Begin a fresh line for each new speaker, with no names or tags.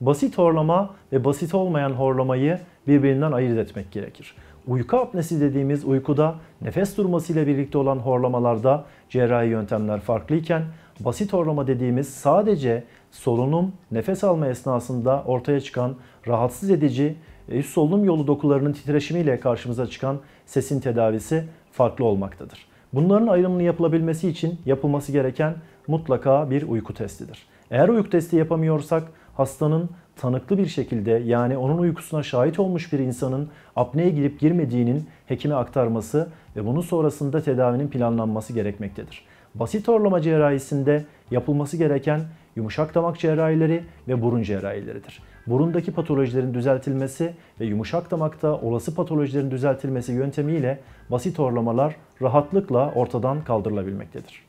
basit horlama ve basit olmayan horlamayı birbirinden ayırt etmek gerekir. Uyku apnesi dediğimiz uykuda nefes durması ile birlikte olan horlamalarda cerrahi yöntemler farklıyken basit horlama dediğimiz sadece solunum, nefes alma esnasında ortaya çıkan rahatsız edici üst solunum yolu dokularının titreşimiyle karşımıza çıkan sesin tedavisi farklı olmaktadır. Bunların ayrımını yapılabilmesi için yapılması gereken mutlaka bir uyku testidir. Eğer uyku testi yapamıyorsak hastanın tanıklı bir şekilde yani onun uykusuna şahit olmuş bir insanın apneye girip girmediğinin hekime aktarması ve bunun sonrasında tedavinin planlanması gerekmektedir. Basit horlama cerrahisinde yapılması gereken yumuşak damak cerrahileri ve burun cerrahileridir. Burundaki patolojilerin düzeltilmesi ve yumuşak damakta olası patolojilerin düzeltilmesi yöntemiyle basit horlamalar rahatlıkla ortadan kaldırılabilmektedir.